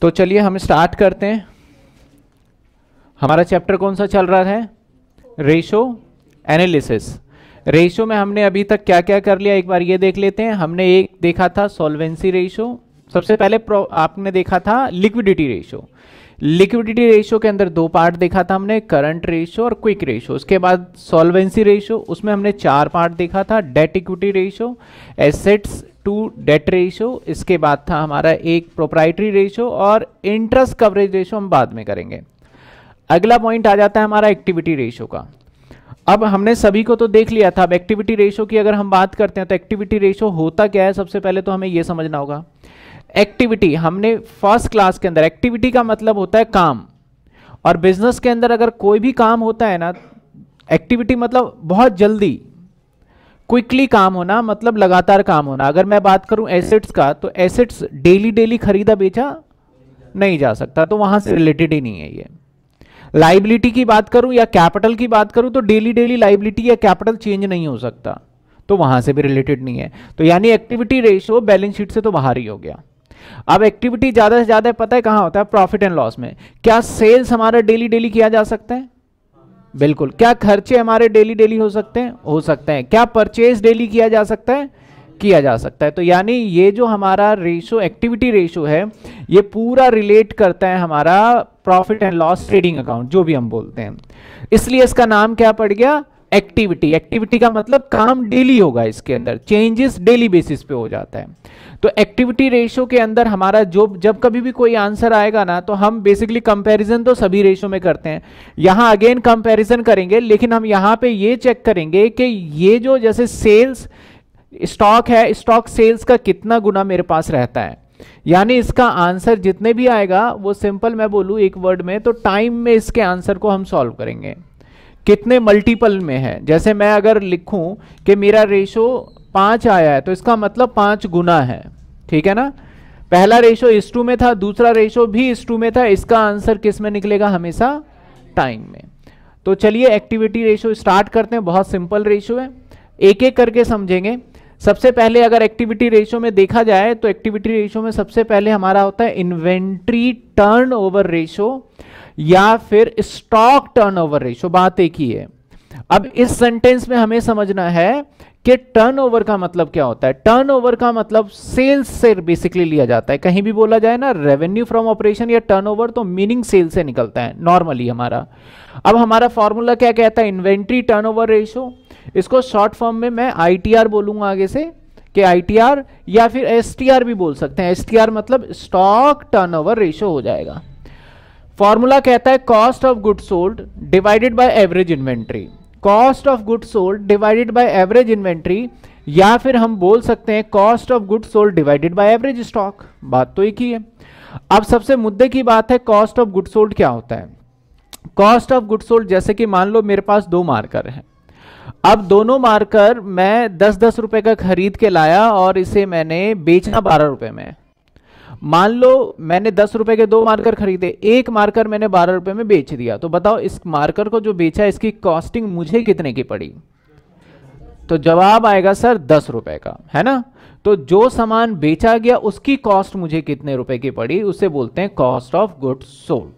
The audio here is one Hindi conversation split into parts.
तो चलिए हम स्टार्ट करते हैं हमारा चैप्टर कौन सा चल रहा है रेशो एनालिसिस रेशो में हमने अभी तक क्या क्या कर लिया एक बार ये देख लेते हैं हमने एक देखा था सॉल्वेंसी रेशो सबसे पहले आपने देखा था लिक्विडिटी रेशो लिक्विडिटी रेशो के अंदर दो पार्ट देखा था हमने करंट रेशो और क्विक रेशो उसके बाद सॉल्वेंसी रेशो उसमें हमने चार पार्ट देखा था debt equity ratio assets to debt ratio इसके बाद था हमारा एक प्रोप्राइटरी रेशियो और इंटरेस्ट कवरेज रेशियो हम बाद में करेंगे अगला पॉइंट आ जाता है हमारा एक्टिविटी रेशियो का अब हमने सभी को तो देख लिया था अब एक्टिविटी रेशियो की अगर हम बात करते हैं तो एक्टिविटी रेशियो होता क्या है सबसे पहले तो हमें यह समझना होगा एक्टिविटी हमने फर्स्ट क्लास के अंदर एक्टिविटी का मतलब होता है काम और बिजनेस के अंदर अगर कोई भी काम होता है ना एक्टिविटी मतलब बहुत जल्दी क्विकली काम होना मतलब लगातार काम होना अगर मैं बात करूं एसेट्स का तो एसेट्स डेली डेली खरीदा बेचा नहीं जा सकता तो वहां से रिलेटेड ही नहीं है ये लाइबिलिटी की बात करूं या कैपिटल की बात करूं तो डेली डेली लाइबिलिटी या कैपिटल चेंज नहीं हो सकता तो वहां से भी रिलेटेड नहीं है तो यानी एक्टिविटी रेशो बैलेंस शीट से तो बाहर ही हो गया अब एक्टिविटी ज्यादा से ज्यादा पता है कहां होता है प्रॉफिट एंड लॉस में क्या सेल्स हमारा डेली डेली किया जा सकता है बिल्कुल क्या खर्चे हमारे डेली डेली हो सकते हैं हो सकते हैं क्या परचेज डेली किया जा सकता है किया जा सकता है तो यानी ये जो हमारा रेशो एक्टिविटी रेशो है ये पूरा रिलेट करता है हमारा profit and loss trading account जो भी हम बोलते हैं इसलिए इसका नाम क्या पड़ गया एक्टिविटी एक्टिविटी का मतलब काम डेली होगा इसके अंदर चेंजेस डेली बेसिस पे हो जाता है तो एक्टिविटी रेशो के अंदर हमारा जो जब कभी भी कोई आंसर आएगा ना तो हम बेसिकली कंपैरिजन तो सभी रेशो में करते हैं यहां अगेन कंपैरिजन करेंगे लेकिन हम यहां पे ये चेक करेंगे कि ये जो जैसे सेल्स स्टॉक है स्टॉक सेल्स का कितना गुना मेरे पास रहता है यानी इसका आंसर जितने भी आएगा वो सिंपल मैं बोलूँ एक वर्ड में तो टाइम में इसके आंसर को हम सॉल्व करेंगे कितने मल्टीपल में है जैसे मैं अगर लिखूं कि मेरा रेशो पाँच आया है तो इसका मतलब पाँच गुना है ठीक है ना पहला रेशो इस टू में था दूसरा रेशो भी इस टू में था इसका आंसर किस में निकलेगा हमेशा टाइम में तो चलिए एक्टिविटी रेशो स्टार्ट करते हैं बहुत सिंपल रेशो है एक एक करके समझेंगे सबसे पहले अगर एक्टिविटी रेशो में देखा जाए तो एक्टिविटी रेशो में सबसे पहले हमारा होता है इन्वेंट्री टर्न ओवर रेशो या फिर स्टॉक टर्नओवर रेशो बात एक ही है अब इस सेंटेंस में हमें समझना है कि टर्नओवर का मतलब क्या होता है टर्नओवर का मतलब सेल्स से बेसिकली लिया जाता है कहीं भी बोला जाए ना रेवेन्यू फ्रॉम ऑपरेशन या टर्नओवर तो मीनिंग सेल से निकलता है नॉर्मली हमारा अब हमारा फॉर्मूला क्या कहता है इन्वेंट्री ओवर रेशियो इसको शॉर्ट फॉर्म में मैं आर बोलूंगा आगे से कि आर या फिर आर भी बोल सकते हैं आर मतलब स्टॉक ओवर रेशो हो जाएगा फॉर्मूला कहता है cost of good sold divided by average inventory cost of good sold divided by average inventory या फिर हम बोल सकते हैं cost of good sold divided by average stock बात तो एक ही है अब सबसे मुद्दे की बात है कॉस्ट ऑफ गुड सोल्ड क्या होता है कॉस्ट ऑफ गुड सोल्ड जैसे कि मान लो मेरे पास दो मार्कर हैं अब दोनों मार्कर मैं दस दस रुपए का खरीद के लाया और इसे मैंने बेचा बारह रुपए में मान लो मैंने दस रुपए के दो मार्कर खरीदे एक मार्कर मैंने बारह रुपए में बेच दिया तो बताओ इस मार्कर को जो बेचा इसकी कॉस्टिंग मुझे कितने की पड़ी तो जवाब आएगा सर दस रुपए का है ना तो जो सामान बेचा गया उसकी कॉस्ट मुझे कितने रुपए की पड़ी उसे बोलते हैं कॉस्ट ऑफ गुड्स सोल्ड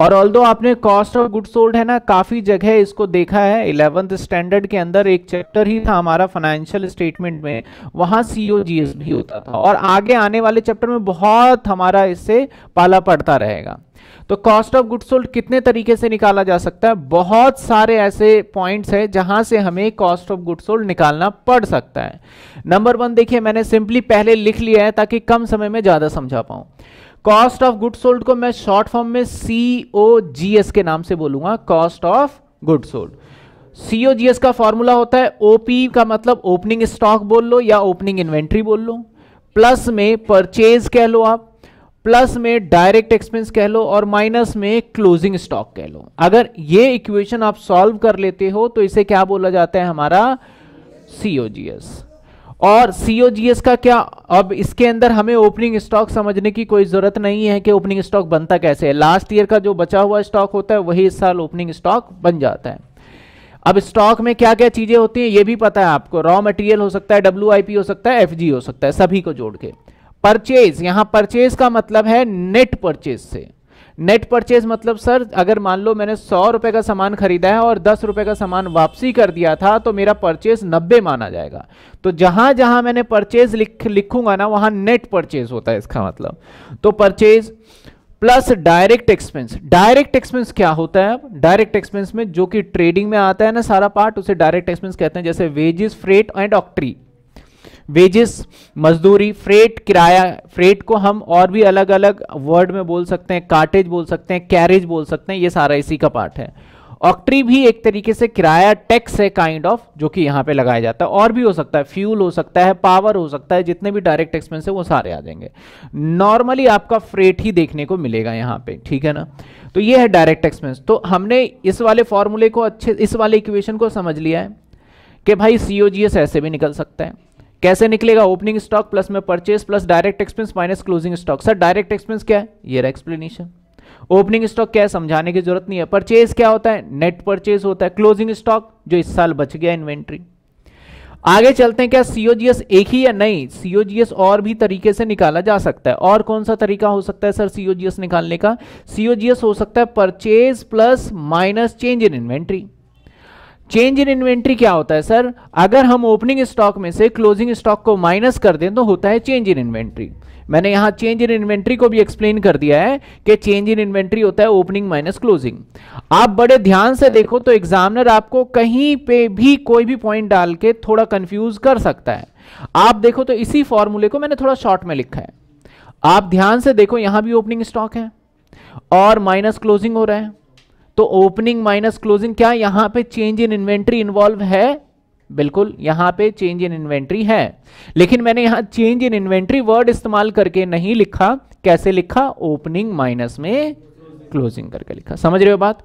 और ऑल आपने कॉस्ट ऑफ गुड सोल्ड है ना काफ़ी जगह इसको देखा है इलेवंथ स्टैंडर्ड के अंदर एक चैप्टर ही था हमारा फाइनेंशियल स्टेटमेंट में वहाँ सी भी होता था और आगे आने वाले चैप्टर में बहुत हमारा इससे पाला पड़ता रहेगा तो कॉस्ट ऑफ गुड सोल्ड कितने तरीके से निकाला जा सकता है बहुत सारे ऐसे पॉइंट्स हैं जहां से हमें कॉस्ट ऑफ गुड सोल्ड निकालना पड़ सकता है नंबर वन देखिए मैंने सिंपली पहले लिख लिया है ताकि कम समय में ज़्यादा समझा पाऊं कॉस्ट ऑफ गुड सोल्ड को मैं शॉर्ट फॉर्म में सी ओ जी एस के नाम से बोलूंगा cost of good sold COGS का फॉर्मूला होता है ओपी का मतलब ओपनिंग स्टॉक बोल लो या ओपनिंग इन्वेंट्री बोल लो प्लस में परचेज कह लो आप प्लस में डायरेक्ट एक्सपेंस कह लो और माइनस में क्लोजिंग स्टॉक कह लो अगर ये इक्वेशन आप सॉल्व कर लेते हो तो इसे क्या बोला जाता है हमारा सीओजीएस और सीओजीएस का क्या अब इसके अंदर हमें ओपनिंग स्टॉक समझने की कोई ज़रूरत नहीं है कि ओपनिंग स्टॉक बनता कैसे है लास्ट ईयर का जो बचा हुआ स्टॉक होता है वही इस साल ओपनिंग स्टॉक बन जाता है अब स्टॉक में क्या क्या चीज़ें होती हैं ये भी पता है आपको रॉ मटेरियल हो सकता है डब्ल्यू हो सकता है एफ हो सकता है सभी को जोड़ के परचेज यहां परचेज का मतलब है नेट परचेज से नेट परचेज मतलब सर अगर मान लो मैंने सौ रुपए का सामान खरीदा है और दस रुपए का सामान वापसी कर दिया था तो मेरा परचेज नब्बे माना जाएगा तो जहां जहां मैंने परचेज लिख लिखूंगा ना वहां नेट परचेज होता है इसका मतलब तो purchase plus direct expense direct expense क्या होता है अब डायरेक्ट एक्सपेंस में जो कि ट्रेडिंग में आता है ना सारा पार्ट उसे डायरेक्ट एक्सपेंस कहते हैं जैसे wages freight and octroi wages मजदूरी फ्रेट किराया फ्रेट को हम और भी अलग अलग वर्ड में बोल सकते हैं कार्टेज बोल सकते हैं कैरेज बोल सकते हैं ये सारा इसी का पार्ट है ऑक्ट्री भी एक तरीके से किराया टैक्स है काइंड ऑफ जो कि यहाँ पे लगाया जाता है और भी हो सकता है फ्यूल हो सकता है पावर हो सकता है जितने भी डायरेक्ट एक्सपेंस है वो सारे आ जाएंगे नॉर्मली आपका फ्रेट ही देखने को मिलेगा यहाँ पे ठीक है ना तो ये है डायरेक्ट एक्सपेंस तो हमने इस वाले फॉर्मूले को अच्छे इस वाले इक्वेशन को समझ लिया है कि भाई सीओजीएस ऐसे भी निकल सकता है कैसे निकलेगा ओपनिंग स्टॉक प्लस में purchase plus direct expense minus closing stock sir direct expense क्या है ये एक्सप्लेनेशन ओपनिंग स्टॉक क्या है समझाने की जरूरत नहीं है परचेज क्या होता है नेट परचेज होता है क्लोजिंग स्टॉक जो इस साल बच गया इन्वेंट्री आगे चलते हैं क्या सीओजीएस एक ही या नहीं सीओजीएस और भी तरीके से निकाला जा सकता है और कौन सा तरीका हो सकता है सर सीओजीएस निकालने का सीओजीएस हो सकता है purchase plus minus change in inventory change in inventory क्या होता है सर अगर हम ओपनिंग स्टॉक में से क्लोजिंग स्टॉक को माइनस कर दें तो होता है चेंज इन इन्वेंट्री मैंने यहां चेंज इन इन्वेंट्री को भी एक्सप्लेन कर दिया है कि चेंज इन इन्वेंट्री होता है ओपनिंग माइनस क्लोजिंग आप बड़े ध्यान से देखो तो एग्जामिनर आपको कहीं पे भी कोई भी पॉइंट डाल के थोड़ा कंफ्यूज कर सकता है आप देखो तो इसी फॉर्मूले को मैंने थोड़ा शॉर्ट में लिखा है आप ध्यान से देखो यहां भी ओपनिंग स्टॉक है और माइनस क्लोजिंग हो रहा है तो ओपनिंग माइनस क्लोजिंग क्या यहां पे चेंज इन इन्वेंट्री इन्वॉल्व है बिल्कुल यहां पे चेंज इन इन्वेंट्री है लेकिन मैंने यहां चेंज इन इन्वेंट्री वर्ड इस्तेमाल करके नहीं लिखा कैसे लिखा ओपनिंग माइनस में क्लोजिंग करके लिखा समझ रहे हो बात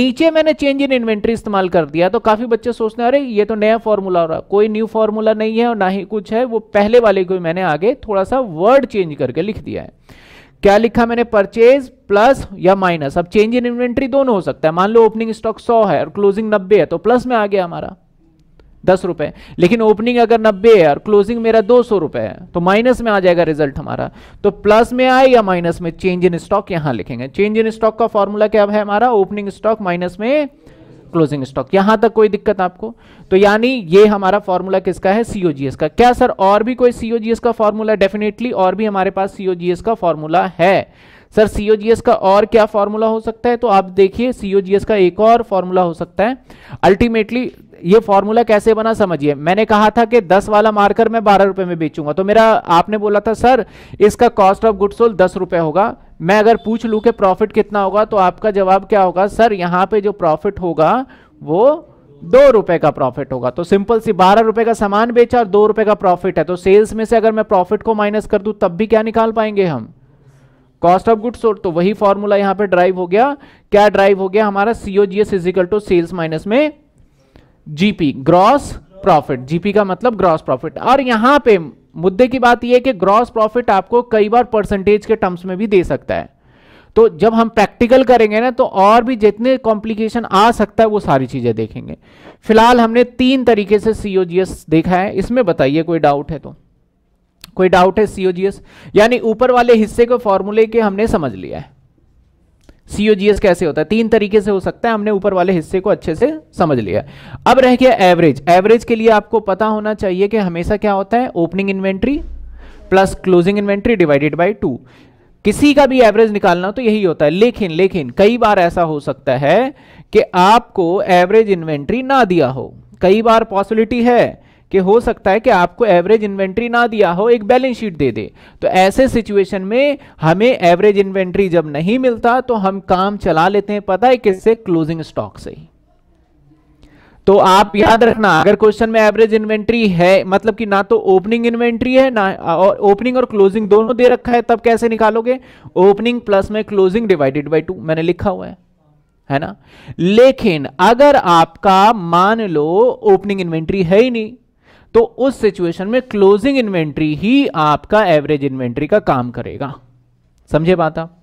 नीचे मैंने चेंज इन इन्वेंट्री इस्तेमाल कर दिया तो काफी बच्चे सोचते हैं अरे ये तो नया फॉर्मूला हो रहा कोई न्यू फॉर्मूला नहीं है और ना ही कुछ है वो पहले वाले को मैंने आगे थोड़ा सा वर्ड चेंज करके लिख दिया है क्या लिखा मैंने परचेज प्लस या माइनस अब चेंज इन इन्वेंट्री दोनों हो सकता है मान लो ओपनिंग स्टॉक सौ है और क्लोजिंग नब्बे है तो प्लस में आ गया हमारा दस रुपए लेकिन ओपनिंग अगर नब्बे है और क्लोजिंग मेरा दो सौ रुपए है तो माइनस में आ जाएगा रिजल्ट हमारा तो प्लस में आए या माइनस में चेंज इन स्टॉक यहां लिखेंगे चेंज इन स्टॉक का फॉर्मूला क्या है हमारा ओपनिंग स्टॉक माइनस में क्लोजिंग स्टॉक यहां तक कोई दिक्कत आपको तो यानी ये हमारा फॉर्मूला किसका है सीओजीएस का क्या सर और भी कोई सीओजीएस का फॉर्मूला डेफिनेटली और भी हमारे पास सीओजीएस का फॉर्मूला है सर सीओजीएस का और क्या फॉर्मूला हो सकता है तो आप देखिए सीओजीएस का एक और फॉर्मूला हो सकता है अल्टीमेटली ये फॉर्मूला कैसे बना समझिए मैंने कहा था कि 10 वाला मार्कर मैं बारह रुपए में बेचूंगा तो मेरा आपने बोला था सर इसका कॉस्ट ऑफ गुड सोल दस रुपए होगा मैं अगर पूछ लूँ कि प्रॉफिट कितना होगा तो आपका जवाब क्या होगा सर यहाँ पे जो प्रॉफिट होगा वो दो रुपए का प्रॉफिट होगा तो सिंपल सी बारह रुपए का सामान बेचा और दो रुपए का प्रॉफिट है तो सेल्स में से अगर मैं प्रॉफिट को माइनस कर दूं तब भी क्या निकाल पाएंगे हम कॉस्ट ऑफ गुड्स तो वही फॉर्मूला यहां पे ड्राइव हो गया क्या ड्राइव हो गया हमारा COGS equal to sales minus में जीपी ग्रॉस प्रॉफिट जीपी का मतलब ग्रॉस प्रॉफिट और यहां पर मुद्दे की बात यह कि ग्रॉस प्रॉफिट आपको कई बार परसेंटेज के टर्म्स में भी दे सकता है तो जब हम प्रैक्टिकल करेंगे ना तो और भी जितने कॉम्प्लिकेशन आ सकता है वो सारी चीजें देखेंगे फिलहाल हमने तीन तरीके से सीओजीएस देखा है इसमें बताइए कोई डाउट है तो कोई डाउट है सीओजीएस यानी ऊपर वाले हिस्से को फॉर्मूले के हमने समझ लिया है सीओजीएस कैसे होता है तीन तरीके से हो सकता है हमने ऊपर वाले हिस्से को अच्छे से समझ लिया अब रह गया एवरेज एवरेज के लिए आपको पता होना चाहिए कि हमेशा क्या होता है opening inventory plus closing inventory divided by two किसी का भी एवरेज निकालना तो यही होता है लेकिन लेकिन कई बार ऐसा हो सकता है कि आपको एवरेज इन्वेंट्री ना दिया हो कई बार पॉसिबिलिटी है कि हो सकता है कि आपको एवरेज इन्वेंट्री ना दिया हो एक बैलेंस शीट दे दे तो ऐसे सिचुएशन में हमें एवरेज इन्वेंट्री जब नहीं मिलता तो हम काम चला लेते हैं पता है किससे क्लोजिंग स्टॉक से तो आप याद रखना अगर क्वेश्चन में एवरेज इन्वेंट्री है मतलब कि ना तो ओपनिंग इन्वेंट्री है ना और ओपनिंग और क्लोजिंग दोनों दे रखा है तब कैसे निकालोगे ओपनिंग प्लस में क्लोजिंग डिवाइडेड बाय टू मैंने लिखा हुआ है है ना लेकिन अगर आपका मान लो ओपनिंग इन्वेंट्री है ही नहीं तो उस सिचुएशन में क्लोजिंग इन्वेंट्री ही आपका एवरेज इन्वेंट्री का काम करेगा समझे बात आप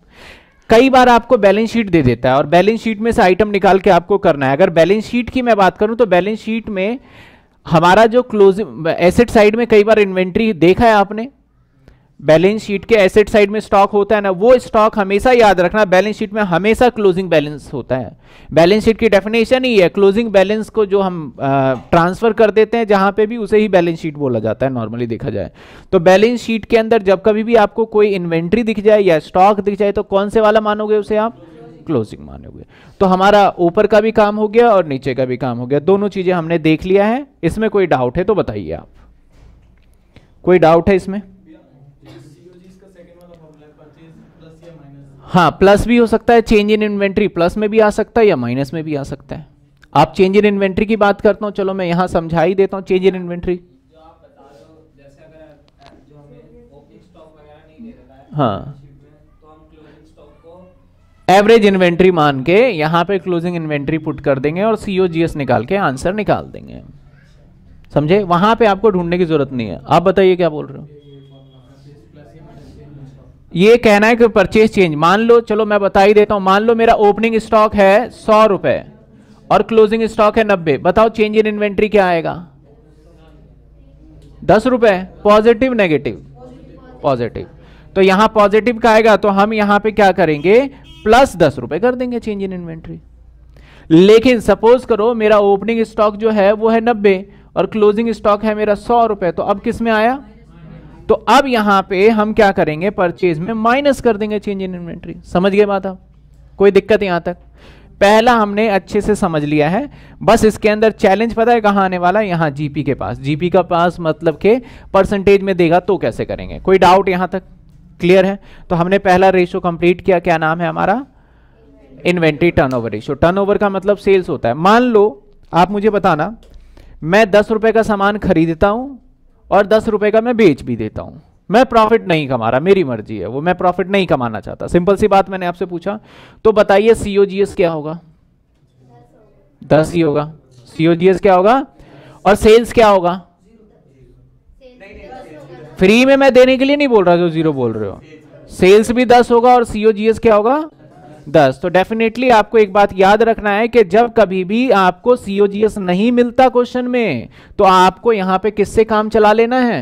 कई बार आपको बैलेंस शीट दे देता है और बैलेंस शीट में से आइटम निकाल के आपको करना है अगर बैलेंस शीट की मैं बात करूं तो बैलेंस शीट में हमारा जो क्लोजिंग एसेट साइड में कई बार इन्वेंट्री देखा है आपने बैलेंस शीट के एसेट साइड में स्टॉक होता है ना वो स्टॉक हमेशा याद रखना बैलेंस शीट में हमेशा क्लोजिंग बैलेंस होता है बैलेंस शीट की डेफिनेशन ही है क्लोजिंग बैलेंस को जो हम ट्रांसफर कर देते हैं जहां पे भी उसे ही बैलेंस शीट बोला जाता है नॉर्मली देखा जाए तो बैलेंस शीट के अंदर जब कभी भी आपको कोई इन्वेंट्री दिख जाए या स्टॉक दिख जाए तो कौन से वाला मानोगे उसे आप क्लोजिंग मानोगे तो हमारा ऊपर का भी काम हो गया और नीचे का भी काम हो गया दोनों चीजें हमने देख लिया है इसमें कोई डाउट है तो बताइए आप कोई डाउट है इसमें हाँ प्लस भी हो सकता है चेंज इन इन्वेंट्री प्लस में भी आ सकता है या माइनस में भी आ सकता है आप चेंज इन इन्वेंट्री की बात करता हूँ चलो मैं यहाँ समझा ही देता हूँ चेंज इन इन्वेंट्री हाँ एवरेज इन्वेंट्री तो मान के यहाँ पे क्लोजिंग इन्वेंट्री पुट कर देंगे और एस निकाल के आंसर निकाल देंगे समझे वहां पे आपको ढूंढने की जरूरत नहीं है आप बताइए क्या बोल रहे हो ये कहना है कि परचेज चेंज मान लो चलो मैं बता ही देता हूं मान लो मेरा ओपनिंग स्टॉक है सौ रुपए और क्लोजिंग स्टॉक है नब्बे बताओ चेंज इन इन्वेंट्री क्या आएगा दस रुपए पॉजिटिव नेगेटिव पॉजिटिव तो यहां पॉजिटिव का आएगा तो हम यहां पे क्या करेंगे प्लस दस रुपए कर देंगे चेंज इन इन्वेंट्री लेकिन सपोज करो मेरा ओपनिंग स्टॉक जो है वो है नब्बे और क्लोजिंग स्टॉक है मेरा सौ रुपए तो अब किस में आया तो अब यहां पे हम क्या करेंगे परचेज में माइनस कर देंगे चेंज इन इन्वेंट्री समझ गए बात आप कोई दिक्कत यहां तक पहला हमने अच्छे से समझ लिया है बस इसके अंदर चैलेंज पता है कहां आने वाला है जीपी के पास जीपी का पास मतलब के परसेंटेज में देगा तो कैसे करेंगे कोई डाउट यहां तक क्लियर है तो हमने पहला रेशो कंप्लीट किया क्या नाम है हमारा इन्वेंट्री टर्नओवर रेशो टर्नओवर का मतलब सेल्स होता है मान लो आप मुझे बताना मैं दस रुपए का सामान खरीदता हूं और दस रुपए का मैं बेच भी देता हूं मैं प्रॉफिट नहीं कमा रहा मेरी मर्जी है वो मैं प्रॉफिट नहीं कमाना चाहता सिंपल सी बात मैंने आपसे पूछा तो बताइए सीओजीएस क्या होगा दस ही होगा सीओजीएस क्या होगा और सेल्स क्या होगा फ्री में मैं देने के लिए नहीं बोल रहा जो जीरो बोल रहे हो सेल्स भी दस होगा और सीओजीएस क्या होगा दस तो डेफिनेटली आपको एक बात याद रखना है कि जब कभी भी आपको सीओजीएस नहीं मिलता क्वेश्चन में तो आपको यहां पे किससे काम चला लेना है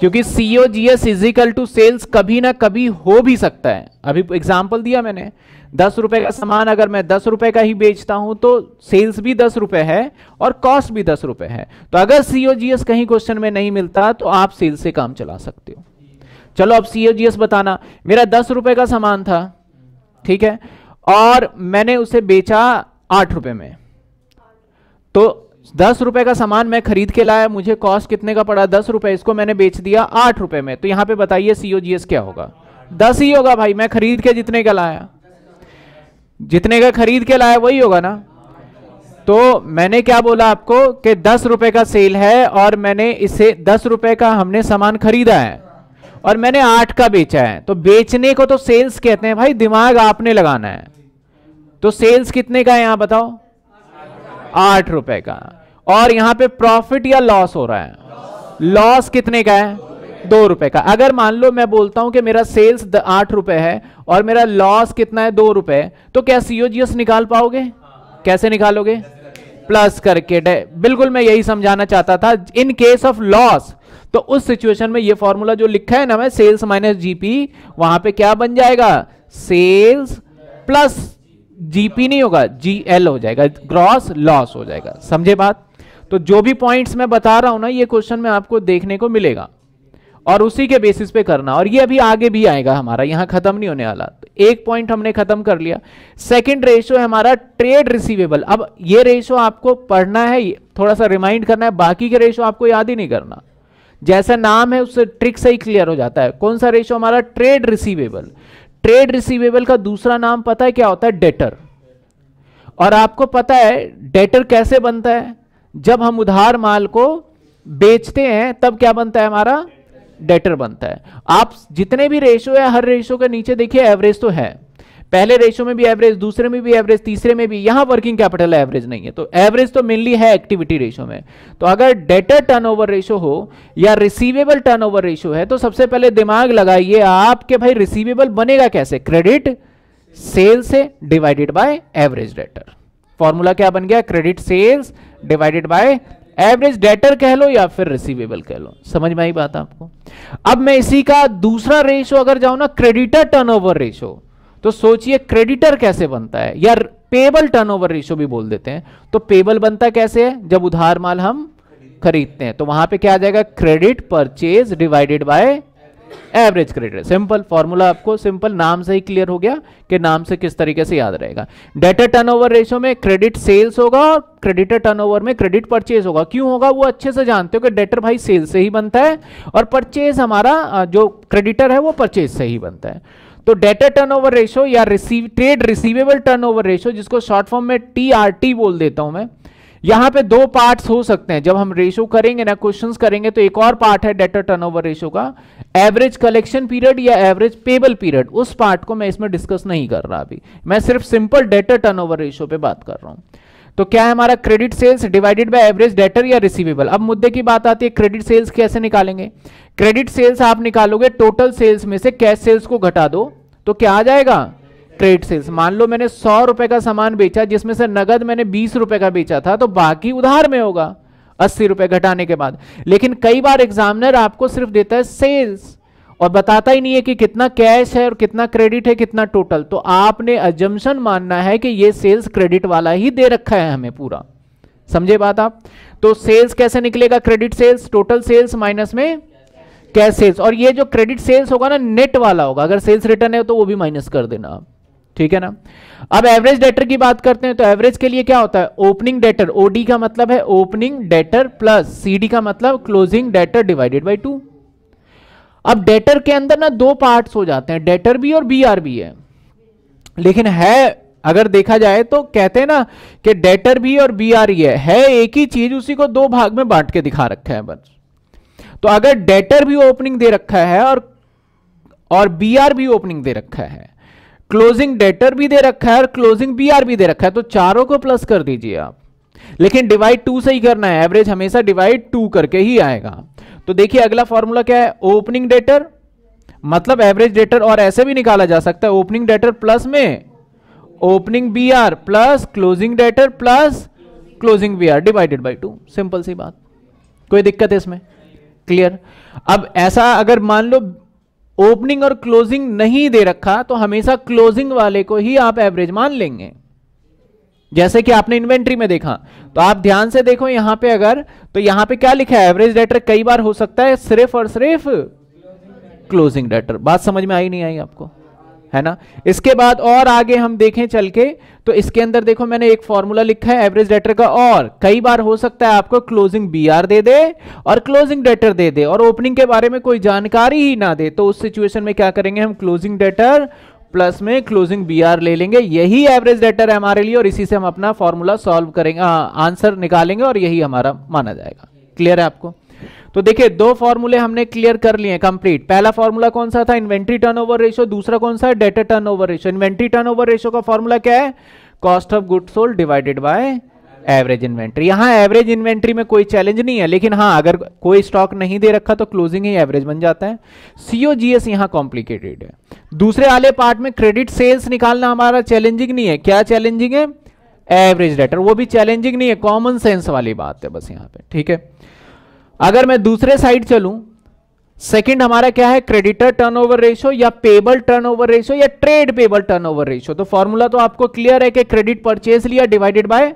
क्योंकि सीओजीएस इजिकल टू सेल्स कभी ना कभी हो भी सकता है अभी एग्जाम्पल दिया मैंने दस रुपए का सामान अगर मैं दस रुपए का ही बेचता हूं तो सेल्स भी दस रुपए है और कॉस्ट भी दस रुपए है तो अगर सीओजीएस कहीं क्वेश्चन में नहीं मिलता तो आप सेल्स से काम चला सकते हो चलो अब सीओजीएस बताना मेरा दस रुपए का सामान था ठीक है और मैंने उसे बेचा आठ रुपए में तो दस रुपए का सामान मैं खरीद के लाया मुझे कॉस्ट कितने का पड़ा दस रुपए इसको मैंने बेच दिया आठ रुपए में तो यहां पे बताइए सीओजीएस क्या होगा दस ही होगा भाई मैं खरीद के जितने का लाया जितने का खरीद के लाया वही होगा ना तो मैंने क्या बोला आपको कि दस रुपए का सेल है और मैंने इसे दस रुपए का हमने सामान खरीदा है और मैंने आठ का बेचा है तो बेचने को तो सेल्स कहते हैं भाई दिमाग आपने लगाना है तो सेल्स कितने का है यहां बताओ आठ रुपए का और यहां पे प्रॉफिट या लॉस हो रहा है लॉस कितने का है दो रुपए का अगर मान लो मैं बोलता हूं कि मेरा सेल्स आठ रुपए है और मेरा लॉस कितना है दो रुपए तो क्या सीओजीएस निकाल पाओगे कैसे निकालोगे प्लस करके बिल्कुल मैं यही समझाना चाहता था इन केस ऑफ लॉस तो उस सिचुएशन में ये फॉर्मूला जो लिखा है ना मैं सेल्स माइनस जीपी वहां पे क्या बन जाएगा सेल्स प्लस जीपी नहीं होगा जीएल हो जाएगा ग्रॉस लॉस हो जाएगा समझे बात तो जो भी पॉइंट्स मैं बता रहा हूं ना ये क्वेश्चन में आपको देखने को मिलेगा और उसी के बेसिस पे करना और ये अभी आगे भी आएगा हमारा यहां खत्म नहीं होने वाला तो एक पॉइंट हमने खत्म कर लिया सेकंड रेशो है हमारा ट्रेड रिसीवेबल अब ये रेशो आपको पढ़ना है थोड़ा सा रिमाइंड करना है बाकी के रेशो आपको याद ही नहीं करना जैसा नाम है उससे ट्रिक से ही क्लियर हो जाता है कौन सा रेशो हमारा ट्रेड रिसीवेबल ट्रेड रिसीवेबल का दूसरा नाम पता है क्या होता है डेटर और आपको पता है डेटर कैसे बनता है जब हम उधार माल को बेचते हैं तब क्या बनता है हमारा डेटर बनता है आप जितने भी रेशो है हर रेशो के नीचे देखिए एवरेज तो है पहले रेशो में भी एवरेज दूसरे में भी एवरेज तीसरे में भी यहां वर्किंग कैपिटल एवरेज नहीं है तो एवरेज तो मेनली है एक्टिविटी रेशो में तो अगर डेटर टर्नओवर रेशो हो या रिसीवेबल टर्नओवर रेशो है तो सबसे पहले दिमाग लगाइए आपके भाई रिसीवेबल बनेगा कैसे क्रेडिट सेल से divided by average debtor formula क्या बन गया credit sales divided by average debtor कह लो या फिर रिसीवेबल कह लो समझ में आई बात आपको अब मैं इसी का दूसरा रेशो अगर जाऊं ना क्रेडिटर टर्नओवर रेशो तो सोचिए क्रेडिटर कैसे बनता है या पेबल टर्नओवर रेशियो भी बोल देते हैं तो पेबल बनता कैसे है जब उधार माल हम खरीदते हैं तो वहां पे क्या आ जाएगा credit purchase divided by average credit simple formula आपको सिंपल नाम से ही क्लियर हो गया कि नाम से किस तरीके से याद रहेगा डेटर टर्नओवर रेशियो में क्रेडिट सेल्स होगा और क्रेडिटर टर्नओवर में क्रेडिट परचेज होगा क्यों होगा वो अच्छे से जानते हो कि डेटर भाई सेल से ही बनता है और परचेज हमारा जो क्रेडिटर है वो परचेज से ही बनता है तो डेटर टर्नओवर रेशियो या receive trade receivable turnover ratio जिसको शॉर्ट फॉर्म में टीआरटी बोल देता हूं मैं यहां पे दो पार्ट्स हो सकते हैं जब हम रेशो करेंगे ना क्वेश्चंस करेंगे तो एक और पार्ट है डेटर टर्नओवर रेशो का एवरेज कलेक्शन पीरियड या एवरेज पेबल पीरियड उस पार्ट को मैं इसमें डिस्कस नहीं कर रहा अभी मैं सिर्फ सिंपल डेटर ओवर रेशो पे बात कर रहा हूं तो क्या है हमारा credit sales divided by average debtor या रिसीवेबल अब मुद्दे की बात आती है क्रेडिट सेल्स कैसे निकालेंगे क्रेडिट सेल्स आप निकालोगे टोटल सेल्स में से कैश सेल्स को घटा दो तो क्या आ जाएगा क्रेडिट सेल्स मान लो मैंने सौ रुपए का सामान बेचा जिसमें से नगद मैंने बीस रुपए का बेचा था तो बाकी उधार में होगा अस्सी रुपए घटाने के बाद लेकिन कई बार एग्जामिनर आपको सिर्फ देता है सेल्स और बताता ही नहीं है कि कितना कैश है और कितना क्रेडिट है कितना टोटल तो आपने अजम्पन मानना है कि ये सेल्स क्रेडिट वाला ही दे रखा है हमें पूरा समझे बात आप तो सेल्स कैसे निकलेगा credit sales total sales minus में कैश सेल्स और ये जो क्रेडिट सेल्स होगा ना नेट वाला होगा अगर सेल्स रिटर्न है तो वो भी माइनस कर देना ठीक है ना अब एवरेज डेटर की बात करते हैं तो एवरेज के लिए क्या होता है ओपनिंग डेटर ओडी का मतलब है ओपनिंग डेटर प्लस सीडी का मतलब closing debtor divided by two अब डेटर के अंदर ना दो पार्ट्स हो जाते हैं डेटर भी और बीआर भी है लेकिन है अगर देखा जाए तो कहते हैं ना कि डेटर भी और बीआर ही e है, है एक ही चीज उसी को दो भाग में बांट के दिखा रखा है बस तो अगर डेटर भी ओपनिंग दे रखा है और और बीआर भी ओपनिंग दे रखा है क्लोजिंग डेटर भी दे रखा है और क्लोजिंग बीआर भी दे रखा है तो चारों को प्लस कर दीजिए आप लेकिन डिवाइड टू से ही करना है एवरेज हमेशा डिवाइड टू करके ही आएगा तो देखिए अगला फॉर्मूला क्या है ओपनिंग डेटर मतलब एवरेज डेटर और ऐसे भी निकाला जा सकता है ओपनिंग डेटर प्लस में opening B R plus closing debtor plus closing B R divided by two simple सी बात कोई दिक्कत है इसमें क्लियर अब ऐसा अगर मान लो ओपनिंग और क्लोजिंग नहीं दे रखा तो हमेशा क्लोजिंग वाले को ही आप एवरेज मान लेंगे जैसे कि आपने इन्वेंट्री में देखा तो आप ध्यान से देखो यहां पे अगर तो यहां पे क्या लिखा है एवरेज डेटर कई बार हो सकता है सिर्फ और सिर्फ क्लोजिंग डेटर बात समझ में आई नहीं आई आपको है ना इसके बाद और आगे हम देखें चल के तो इसके अंदर देखो मैंने एक फॉर्मूला लिखा है एवरेज डेटर का और कई बार हो सकता है आपको क्लोजिंग बी आर दे दे और क्लोजिंग डेटर दे दे और ओपनिंग के बारे में कोई जानकारी ही ना दे तो उस सिचुएशन में क्या करेंगे हम क्लोजिंग डेटर प्लस में क्लोजिंग बी आर ले लेंगे यही एवरेज डेटर है हमारे लिए और इसी से हम अपना फॉर्मूला सॉल्व करेंगे आंसर हाँ, निकालेंगे और यही हमारा माना जाएगा क्लियर है आपको तो देखिए दो फॉर्मूले हमने क्लियर कर लिए कंप्लीट पहला फॉर्मूला कौन सा था इन्वेंट्री टर्नओवर रेशियो दूसरा कौन सा है debtor turnover ratio inventory turnover ratio का फॉर्मूला क्या है cost of good sold divided by average inventory यहां एवरेज इन्वेंट्री में कोई चैलेंज नहीं है लेकिन हाँ अगर कोई स्टॉक नहीं दे रखा तो क्लोजिंग ही एवरेज बन जाता है सीओजीएस यहां कॉम्प्लीकेटेड है दूसरे वाले पार्ट में क्रेडिट सेल्स निकालना हमारा चैलेंजिंग नहीं है क्या चैलेंजिंग है एवरेज डेटर वो भी चैलेंजिंग नहीं है कॉमन सेंस वाली बात है बस यहां पर ठीक है अगर मैं दूसरे साइड चलूं सेकंड हमारा क्या है क्रेडिटर टर्नओवर रेशियो या पेबल टर्नओवर रेशियो या ट्रेड पेबल टर्नओवर रेशियो तो फॉर्मूला तो आपको क्लियर है कि क्रेडिट परचेज लिया डिवाइडेड बाय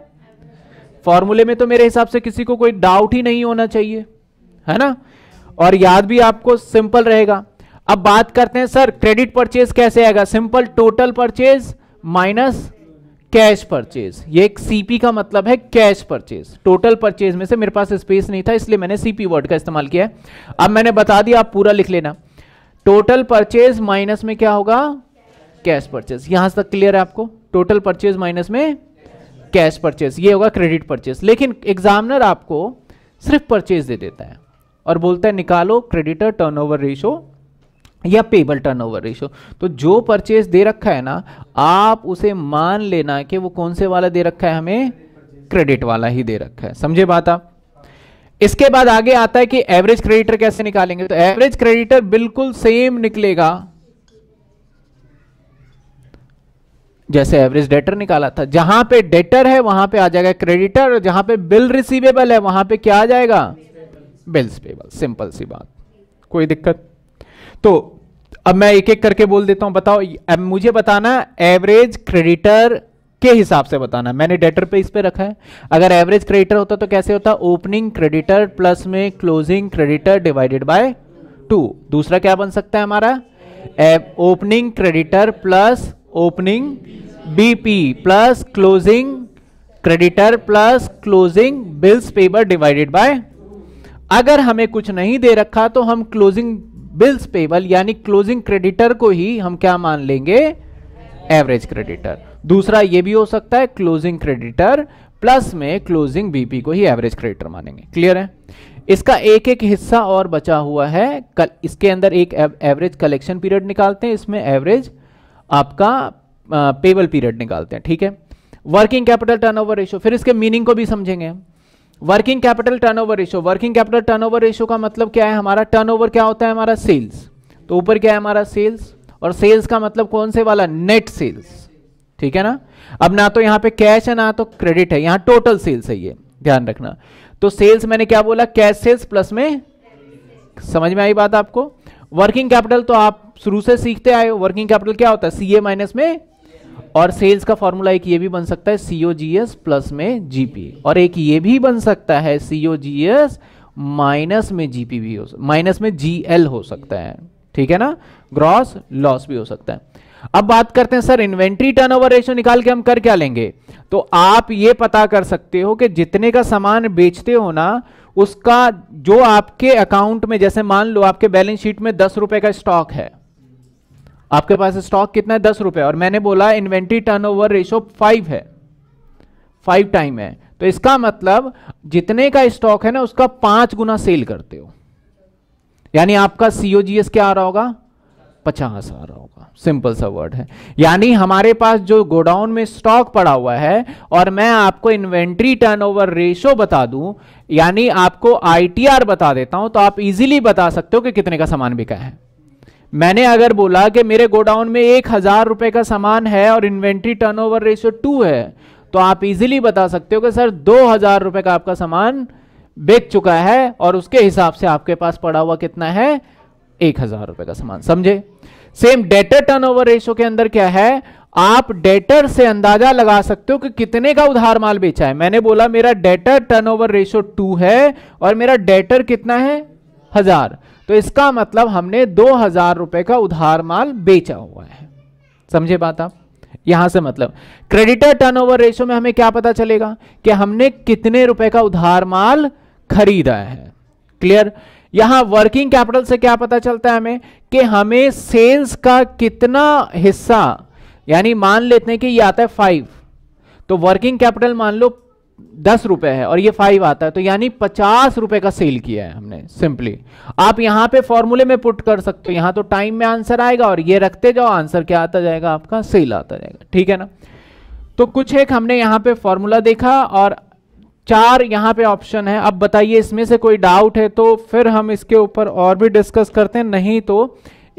फॉर्मूले में तो मेरे हिसाब से किसी को कोई डाउट ही नहीं होना चाहिए है ना और याद भी आपको सिंपल रहेगा अब बात करते हैं सर क्रेडिट परचेज कैसे आएगा simple total purchase minus cash purchase ये एक सीपी का मतलब है कैश परचेज टोटल परचेज में से मेरे पास स्पेस नहीं था इसलिए मैंने सीपी वर्ड का इस्तेमाल किया है अब मैंने बता दिया आप पूरा लिख लेना टोटल परचेज माइनस में क्या होगा कैश परचेज यहां तक क्लियर है आपको टोटल परचेज माइनस में कैश परचेज ये होगा क्रेडिट परचेज लेकिन एग्जामिनर आपको सिर्फ परचेज दे देता है और बोलता है निकालो क्रेडिटर टर्नओवर रेशो या पेबल टर्नओवर रेशो तो जो परचेज दे रखा है ना आप उसे मान लेना कि वो कौन से वाला दे रखा है हमें क्रेडिट वाला ही दे रखा है समझे बात आप इसके बाद आगे आता है कि एवरेज क्रेडिटर कैसे निकालेंगे तो एवरेज क्रेडिटर बिल्कुल सेम निकलेगा जैसे एवरेज डेटर निकाला था जहां पे डेटर है वहां पे आ जाएगा क्रेडिटर और जहां पे बिल रिसीवेबल है वहां पे क्या आ जाएगा बिल्स पेबल सिंपल सी बात कोई दिक्कत तो अब मैं एक एक करके बोल देता हूं बताओ अब मुझे बताना एवरेज क्रेडिटर के हिसाब से बताना मैंने डेटर पे इस पे रखा है अगर एवरेज क्रेडिटर होता तो कैसे होता ओपनिंग क्रेडिटर प्लस में closing creditor divided by two दूसरा क्या बन सकता है हमारा opening creditor plus opening BP plus closing creditor plus closing bills payable divided by अगर हमें कुछ नहीं दे रखा तो हम क्लोजिंग बिल्स पेबल यानी क्लोजिंग क्रेडिटर को ही हम क्या मान लेंगे एवरेज क्रेडिटर दूसरा ये भी हो सकता है क्लोजिंग क्रेडिटर प्लस में क्लोजिंग बीपी को ही एवरेज क्रेडिटर मानेंगे क्लियर है इसका एक एक हिस्सा और बचा हुआ है कल इसके अंदर एक एवरेज कलेक्शन पीरियड निकालते हैं इसमें एवरेज आपका पेबल पीरियड निकालते हैं ठीक है वर्किंग कैपिटल टर्नओवर रेशो फिर इसके मीनिंग को भी समझेंगे हम working capital turnover ratio working capital turnover ratio का मतलब क्या है हमारा टर्नओवर क्या होता है हमारा सेल्स तो ऊपर क्या है हमारा सेल्स और सेल्स का मतलब कौन से वाला नेट सेल्स ठीक है ना अब ना तो यहाँ पे कैश है ना तो क्रेडिट है यहाँ टोटल सेल्स है ये ध्यान रखना तो सेल्स मैंने क्या बोला कैश सेल्स प्लस में समझ में आई बात आपको वर्किंग कैपिटल तो आप शुरू से सीखते आए हो वर्किंग कैपिटल क्या होता है सीए माइनस में और सेल्स का फॉर्मूला एक ये भी बन सकता है सीओ जी एस प्लस में जीपी और एक ये भी बन सकता है सीओ जी एस माइनस में जीपी भी हो माइनस में जी एल हो सकता है ठीक है ना ग्रॉस लॉस भी हो सकता है अब बात करते हैं सर इन्वेंट्री टर्नओवर रेशियो निकाल के हम कर क्या लेंगे तो आप ये पता कर सकते हो कि जितने का सामान बेचते हो ना उसका जो आपके अकाउंट में जैसे मान लो आपके बैलेंस शीट में दस रुपए का स्टॉक है आपके पास स्टॉक कितना है दस रुपए और मैंने बोला इन्वेंट्री टर्नओवर रेशो फाइव है फाइव टाइम है तो इसका मतलब जितने का स्टॉक है ना उसका पांच गुना सेल करते हो यानी आपका सीओजीएस क्या आ रहा होगा पचास आ रहा होगा सिंपल सा वर्ड है यानी हमारे पास जो गोडाउन में स्टॉक पड़ा हुआ है और मैं आपको इन्वेंट्री टर्नओवर रेशो बता दूं यानी आपको आईटीआर बता देता हूं तो आप इजीली बता सकते हो कि कितने का सामान बिका है मैंने अगर बोला कि मेरे गोडाउन में एक हजार रुपए का सामान है और इन्वेंट्री टर्नओवर रेशियो टू है तो आप इजीली बता सकते हो कि सर दो हजार रुपए का आपका सामान बेच चुका है और उसके हिसाब से आपके पास पड़ा हुआ कितना है एक हजार रुपए का सामान समझे सेम डेटर टर्नओवर रेशियो के अंदर क्या है आप डेटर से अंदाजा लगा सकते हो कि कितने का उधार माल बेचा है मैंने बोला मेरा डेटर टर्नओवर रेशियो टू है और मेरा डेटर कितना है हजार तो इसका मतलब हमने दो हजार रुपए का उधार माल बेचा हुआ है समझे बात आप यहां से मतलब क्रेडिटर टर्नओवर रेशियो में हमें क्या पता चलेगा कि हमने कितने रुपए का उधार माल खरीदा है क्लियर यहां वर्किंग कैपिटल से क्या पता चलता है हमें कि हमें सेल्स का कितना हिस्सा यानी मान लेते हैं कि ये आता है फाइव तो वर्किंग कैपिटल मान लो दस रुपए है और ये फाइव आता है तो यानी पचास रुपए का सेल किया है हमने सिंपली आप यहां पे फॉर्मूले में पुट कर सकते हो यहां तो टाइम में आंसर आएगा और ये रखते जाओ आंसर क्या आता जाएगा आपका सेल आता जाएगा ठीक है ना तो कुछ एक हमने यहां पे फॉर्मूला देखा और चार यहां पे ऑप्शन है अब बताइए इसमें से कोई डाउट है तो फिर हम इसके ऊपर और भी डिस्कस करते हैं नहीं तो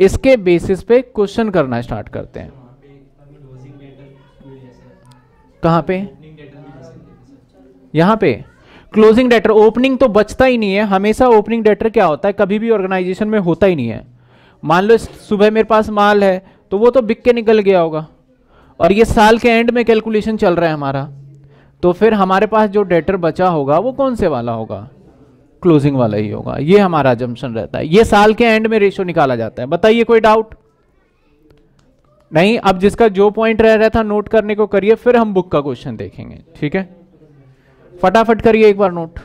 इसके बेसिस पे क्वेश्चन करना स्टार्ट करते हैं कहां पे यहां पे क्लोजिंग डेटर ओपनिंग तो बचता ही नहीं है हमेशा ओपनिंग डेटर क्या होता है कभी भी ऑर्गेनाइजेशन में होता ही नहीं है मान लो सुबह मेरे पास माल है तो वो तो बिक के निकल गया होगा और ये साल के एंड में कैलकुलेशन चल रहा है हमारा तो फिर हमारे पास जो डेटर बचा होगा वो कौन से वाला होगा क्लोजिंग वाला ही होगा ये हमारा जम्पन रहता है ये साल के एंड में रेशो निकाला जाता है बताइए कोई डाउट नहीं अब जिसका जो पॉइंट रह रहा था नोट करने को करिए फिर हम बुक का क्वेश्चन देखेंगे ठीक है फटाफट करिए एक बार नोट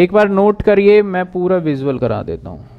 एक बार नोट करिए मैं पूरा विजुअल करा देता हूं